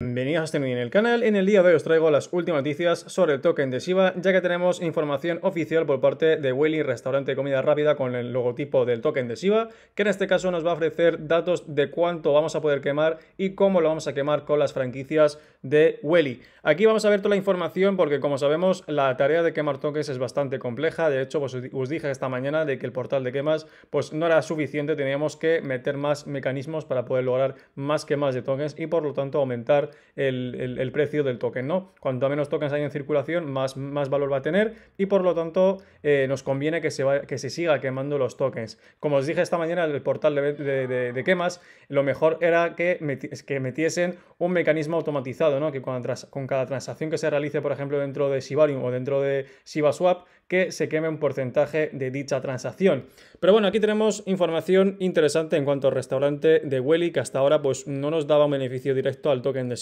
Bienvenidos a este en el canal, en el día de hoy os traigo las últimas noticias sobre el token de Shiba ya que tenemos información oficial por parte de Welly, Restaurante de Comida Rápida con el logotipo del token de Shiba que en este caso nos va a ofrecer datos de cuánto vamos a poder quemar y cómo lo vamos a quemar con las franquicias de Welly. Aquí vamos a ver toda la información porque como sabemos la tarea de quemar tokens es bastante compleja, de hecho pues, os dije esta mañana de que el portal de quemas pues no era suficiente, teníamos que meter más mecanismos para poder lograr más quemas de tokens y por lo tanto aumentar el, precio del token, ¿no? Cuanto menos tokens hay en circulación, más, más valor va a tener y por lo tanto eh, nos conviene que se, que se siga quemando los tokens. Como os dije esta mañana en el portal de, quemas, lo mejor era que, que metiesen un mecanismo automatizado, ¿no? Que con, con cada transacción que se realice, por ejemplo, dentro de Shibarium o dentro de ShibaSwap, que se queme un porcentaje de dicha transacción. Pero bueno, aquí tenemos información interesante en cuanto al restaurante de Welly, que hasta ahora pues no nos daba un beneficio directo al token de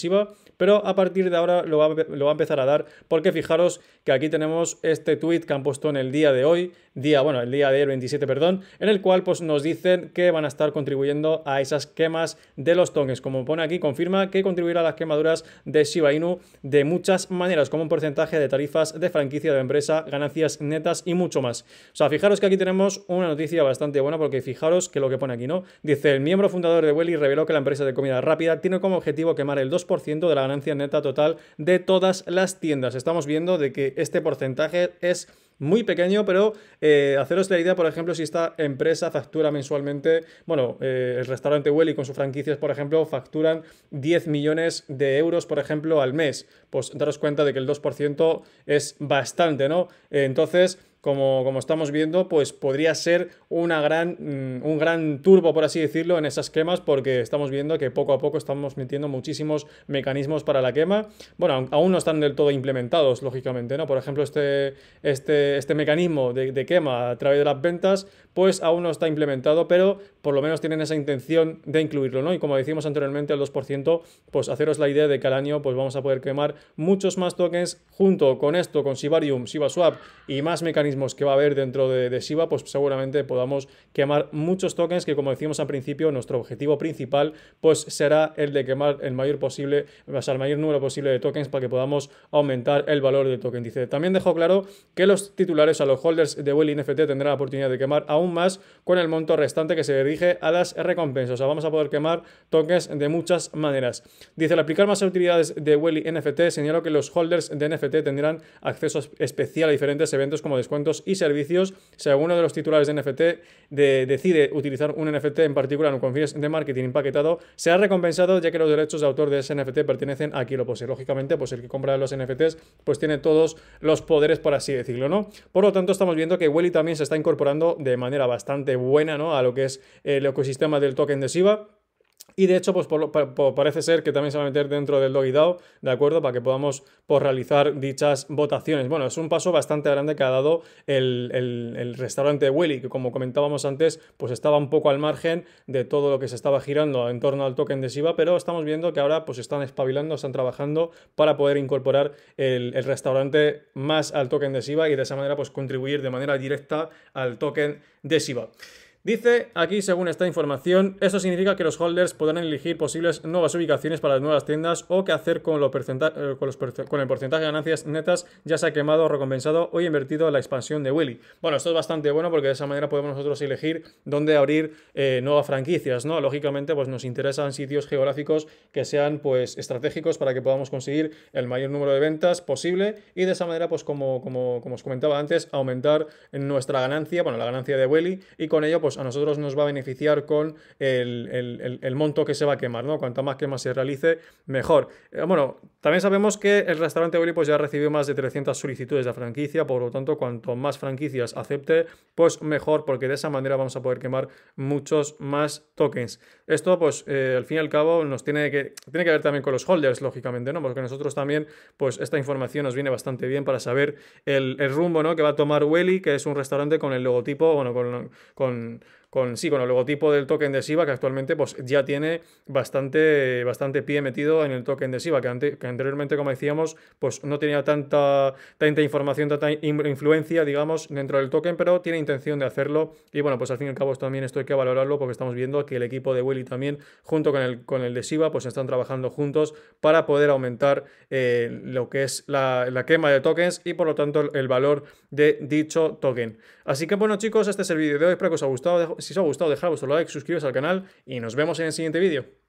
pero a partir de ahora lo va, a empezar a dar, porque fijaros que aquí tenemos este tweet que han puesto en el día de hoy, día, bueno, el día de 27, perdón, en el cual pues nos dicen que van a estar contribuyendo a esas quemas de los tokens. Como pone aquí, confirma que contribuirá a las quemaduras de Shiba Inu de muchas maneras, como un porcentaje de tarifas de franquicia de empresa, ganancias netas y mucho más. O sea, fijaros que aquí tenemos una noticia bastante buena, porque fijaros que lo que pone aquí, ¿no? Dice, el miembro fundador de Welly reveló que la empresa de comida rápida tiene como objetivo quemar el 2 de la ganancia neta total de todas las tiendas. Estamos viendo de que este porcentaje es muy pequeño, pero eh, haceros la idea, por ejemplo, si esta empresa factura mensualmente, bueno, eh, el restaurante Welly con sus franquicias, por ejemplo, facturan 10 millones de euros, por ejemplo, al mes. Pues daros cuenta de que el 2% es bastante, ¿no? entonces, como, como estamos viendo, pues podría ser una gran, mm, un gran turbo, por así decirlo, en esas quemas, porque estamos viendo que poco a poco estamos metiendo muchísimos mecanismos para la quema. Bueno, aún no están del todo implementados, lógicamente, ¿no? Por ejemplo, este, este, este mecanismo de, quema a través de las ventas, pues aún no está implementado, pero por lo menos tienen esa intención de incluirlo, ¿no? Y como decimos anteriormente, el 2%, pues haceros la idea de que al año pues vamos a poder quemar muchos más tokens junto con esto, con Sibarium, SibaSwap y más mecanismos que va a haber dentro de, de pues seguramente podamos quemar muchos tokens que como decimos al principio, nuestro objetivo principal pues será el de quemar el mayor posible, o sea, el mayor número posible de tokens para que podamos aumentar el valor del token. Dice, también dejó claro que los titulares, a los holders de Welly NFT tendrán la oportunidad de quemar aún más con el monto restante que se dirige a las recompensas. O sea, vamos a poder quemar tokens de muchas maneras. Dice, al aplicar más utilidades de Welly NFT, señaló que los holders de NFT tendrán acceso especial a diferentes eventos como descuento y servicios. Si alguno de los titulares de NFT decide utilizar un NFT en particular en confines de marketing empaquetado, se ha recompensado ya que los derechos de autor de ese NFT pertenecen a quien lo posee. Lógicamente, pues el que compra los NFTs pues tiene todos los poderes, por así decirlo, ¿no? Por lo tanto, estamos viendo que Welly también se está incorporando de manera bastante buena, ¿no? A lo que es el ecosistema del token de Siva y de hecho, pues parece ser que también se va a meter dentro del DAO, ¿de acuerdo? Para que podamos pues, realizar dichas votaciones. Bueno, es un paso bastante grande que ha dado el, restaurante Willy, que como comentábamos antes, pues estaba un poco al margen de todo lo que se estaba girando en torno al token de SIBA, pero estamos viendo que ahora pues están espabilando, están trabajando para poder incorporar el, el restaurante más al token de SIBA y de esa manera pues contribuir de manera directa al token de SIBA. Dice aquí, según esta información, eso significa que los holders podrán elegir posibles nuevas ubicaciones para las nuevas tiendas o qué hacer con, lo eh, con, los con el porcentaje de ganancias netas ya se ha quemado, recompensado o invertido en la expansión de Willy. Bueno, esto es bastante bueno porque de esa manera podemos nosotros elegir dónde abrir eh, nuevas franquicias, ¿no? Lógicamente, pues nos interesan sitios geográficos que sean pues estratégicos para que podamos conseguir el mayor número de ventas posible y de esa manera, pues como, como, os comentaba antes, aumentar nuestra ganancia, bueno, la ganancia de Willy y con ello pues a nosotros nos va a beneficiar con el, monto que se va a quemar, ¿no? Cuanta más quemas se realice, mejor. Eh, bueno, también sabemos que el restaurante Welly, pues, ya recibió más de 300 solicitudes de franquicia, por lo tanto, cuanto más franquicias acepte, pues mejor, porque de esa manera vamos a poder quemar muchos más tokens. Esto, pues, eh, al fin y al cabo, nos tiene que, tiene que ver también con los holders, lógicamente, ¿no? Porque nosotros también, pues, esta información nos viene bastante bien para saber el, rumbo, ¿no? Que va a tomar Welly, que es un restaurante con el logotipo, bueno, con and con, sí, con el logotipo del token de SIVA, que actualmente pues, ya tiene bastante, bastante pie metido en el token de SIVA, que, anteriormente, como decíamos, pues no tenía tanta, tanta información, tanta influencia, digamos, dentro del token, pero tiene intención de hacerlo. Y bueno, pues al fin y al cabo también esto hay que valorarlo porque estamos viendo que el equipo de Willy también, junto con el, con el de SIVA, pues están trabajando juntos para poder aumentar eh, lo que es la, la quema de tokens y por lo tanto el valor de dicho token. Así que bueno chicos, este es el vídeo de hoy, espero que os haya gustado si os ha gustado, dejad vuestro like, suscribiros al canal y nos vemos en el siguiente vídeo.